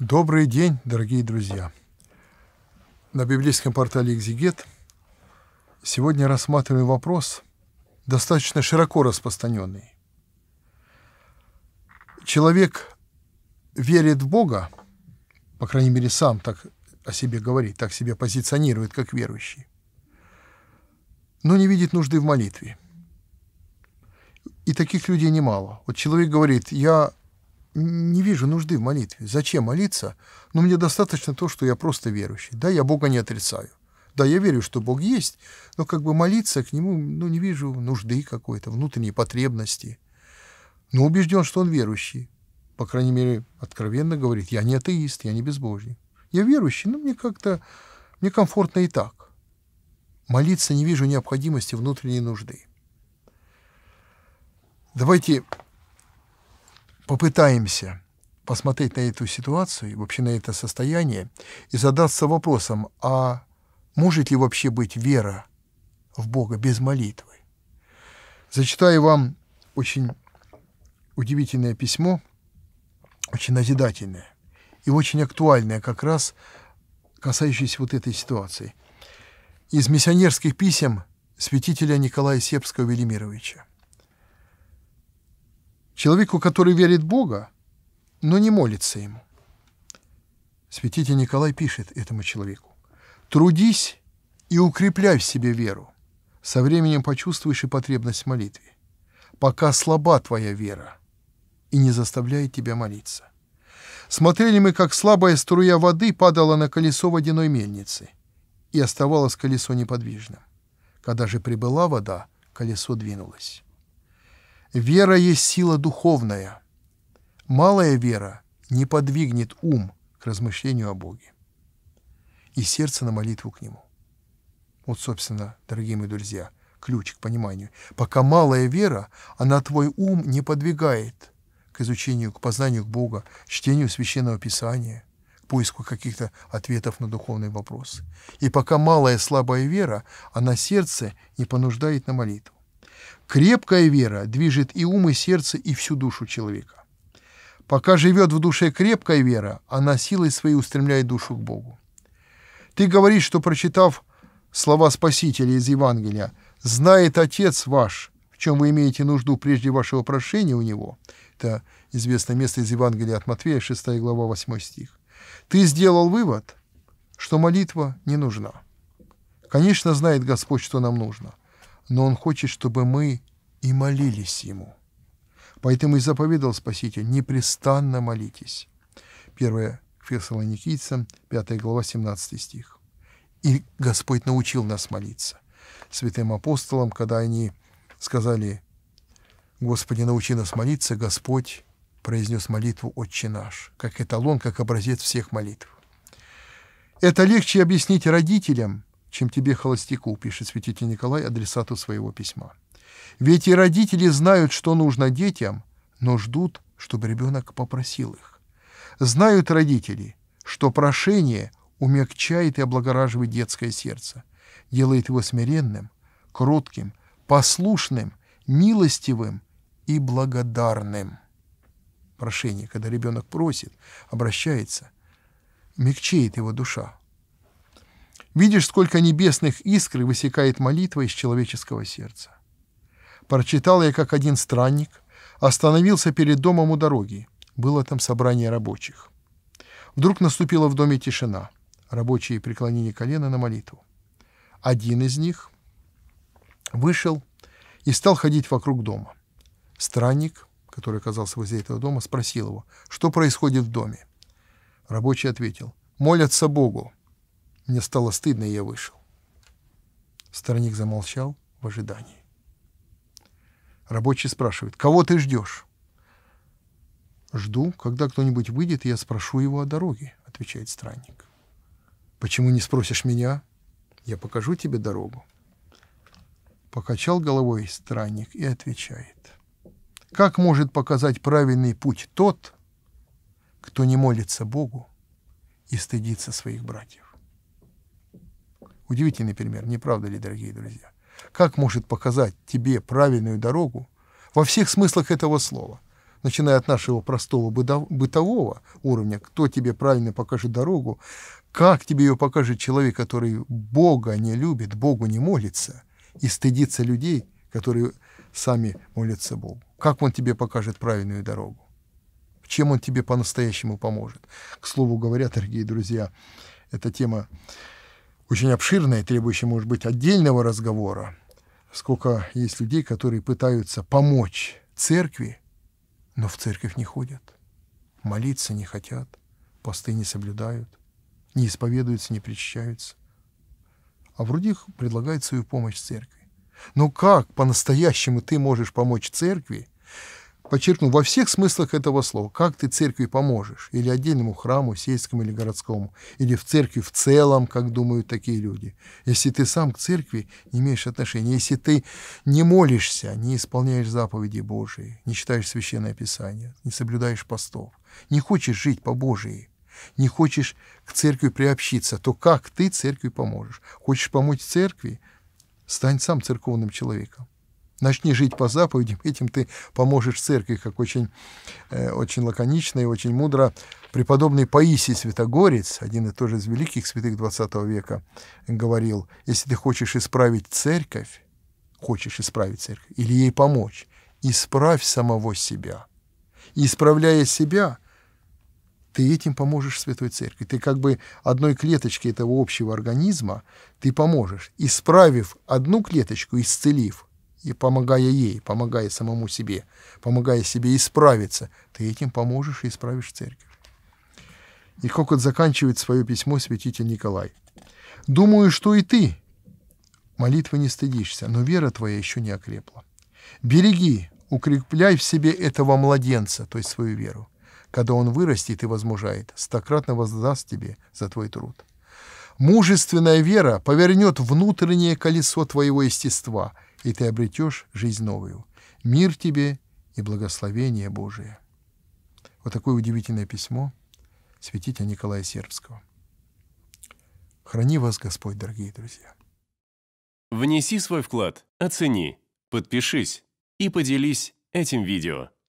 Добрый день, дорогие друзья! На библейском портале «Экзигет» сегодня рассматриваем вопрос, достаточно широко распространенный. Человек верит в Бога, по крайней мере, сам так о себе говорит, так себя позиционирует, как верующий, но не видит нужды в молитве. И таких людей немало. Вот человек говорит, я не вижу нужды в молитве. Зачем молиться? Но мне достаточно то, что я просто верующий. Да, я Бога не отрицаю. Да, я верю, что Бог есть, но как бы молиться к Нему, ну, не вижу нужды какой-то, внутренней потребности. Но убежден, что он верующий. По крайней мере, откровенно говорит, я не атеист, я не безбожник. Я верующий, но мне как-то, мне комфортно и так. Молиться не вижу необходимости внутренней нужды. Давайте попытаемся посмотреть на эту ситуацию, вообще на это состояние, и задаться вопросом, а может ли вообще быть вера в Бога без молитвы? Зачитаю вам очень удивительное письмо, очень назидательное и очень актуальное как раз касающееся вот этой ситуации. Из миссионерских писем святителя Николая Сепского Велимировича человеку, который верит в Бога, но не молится ему. Святитель Николай пишет этому человеку, «Трудись и укрепляй в себе веру. Со временем почувствуешь и потребность в молитве, пока слаба твоя вера и не заставляет тебя молиться». Смотрели мы, как слабая струя воды падала на колесо водяной мельницы, и оставалось колесо неподвижным. Когда же прибыла вода, колесо двинулось. Вера есть сила духовная. Малая вера не подвигнет ум к размышлению о Боге и сердце на молитву к Нему. Вот, собственно, дорогие мои друзья, ключ к пониманию. Пока малая вера, она твой ум не подвигает к изучению, к познанию к Бога, чтению Священного Писания, к поиску каких-то ответов на духовные вопросы. И пока малая слабая вера, она сердце не понуждает на молитву. Крепкая вера движет и ум, и сердце, и всю душу человека. Пока живет в душе крепкая вера, она силой своей устремляет душу к Богу. Ты говоришь, что, прочитав слова Спасителя из Евангелия, «Знает Отец ваш, в чем вы имеете нужду прежде вашего прошения у Него». Это известное место из Евангелия от Матфея, 6 глава, 8 стих. Ты сделал вывод, что молитва не нужна. Конечно, знает Господь, что нам нужно но Он хочет, чтобы мы и молились Ему. Поэтому и заповедал Спаситель, непрестанно молитесь. 1 Фессалоникийцам, 5 глава, 17 стих. И Господь научил нас молиться. Святым апостолам, когда они сказали, «Господи, научи нас молиться», Господь произнес молитву «Отче наш», как эталон, как образец всех молитв. Это легче объяснить родителям – чем тебе, холостяку», — пишет святитель Николай адресату своего письма. Ведь и родители знают, что нужно детям, но ждут, чтобы ребенок попросил их. Знают родители, что прошение умягчает и облагораживает детское сердце, делает его смиренным, кротким, послушным, милостивым и благодарным. Прошение, когда ребенок просит, обращается, мягчеет его душа, Видишь, сколько небесных искр высекает молитва из человеческого сердца. Прочитал я, как один странник остановился перед домом у дороги. Было там собрание рабочих. Вдруг наступила в доме тишина. Рабочие преклонили колено на молитву. Один из них вышел и стал ходить вокруг дома. Странник, который оказался возле этого дома, спросил его, что происходит в доме. Рабочий ответил, молятся Богу. Мне стало стыдно, и я вышел. Старник замолчал в ожидании. Рабочий спрашивает, кого ты ждешь? Жду, когда кто-нибудь выйдет, и я спрошу его о дороге, отвечает странник. Почему не спросишь меня? Я покажу тебе дорогу. Покачал головой странник и отвечает. Как может показать правильный путь тот, кто не молится Богу и стыдится своих братьев? Удивительный пример, не правда ли, дорогие друзья? Как может показать тебе правильную дорогу во всех смыслах этого слова? Начиная от нашего простого бытового уровня, кто тебе правильно покажет дорогу, как тебе ее покажет человек, который Бога не любит, Богу не молится и стыдится людей, которые сами молятся Богу? Как он тебе покажет правильную дорогу? Чем он тебе по-настоящему поможет? К слову говоря, дорогие друзья, эта тема очень обширное, требующее, может быть, отдельного разговора. Сколько есть людей, которые пытаются помочь церкви, но в церковь не ходят, молиться не хотят, посты не соблюдают, не исповедуются, не причащаются. А вроде их предлагает свою помощь церкви. Но как по-настоящему ты можешь помочь церкви, подчеркну, во всех смыслах этого слова, как ты церкви поможешь, или отдельному храму, сельскому или городскому, или в церкви в целом, как думают такие люди. Если ты сам к церкви не имеешь отношения, если ты не молишься, не исполняешь заповеди Божии, не читаешь Священное Писание, не соблюдаешь постов, не хочешь жить по Божьей не хочешь к церкви приобщиться, то как ты церкви поможешь? Хочешь помочь церкви? Стань сам церковным человеком. Начни жить по заповедям, этим ты поможешь церкви, как очень, э, очень лаконично и очень мудро преподобный Паисий Святогорец, один и тоже из великих святых XX века, говорил, если ты хочешь исправить церковь, хочешь исправить церковь или ей помочь, исправь самого себя. И исправляя себя, ты этим поможешь Святой Церкви. Ты как бы одной клеточке этого общего организма ты поможешь. Исправив одну клеточку, исцелив – и помогая ей, помогая самому себе, помогая себе исправиться, ты этим поможешь и исправишь церковь. И как Хокот заканчивает свое письмо святитель Николай. «Думаю, что и ты молитвы не стыдишься, но вера твоя еще не окрепла. Береги, укрепляй в себе этого младенца, то есть свою веру. Когда он вырастет и возмужает, стократно воздаст тебе за твой труд. Мужественная вера повернет внутреннее колесо твоего естества – и ты обретешь жизнь новую. Мир тебе и благословение Божие. Вот такое удивительное письмо святителя Николая Сербского. Храни вас Господь, дорогие друзья. Внеси свой вклад, оцени, подпишись и поделись этим видео.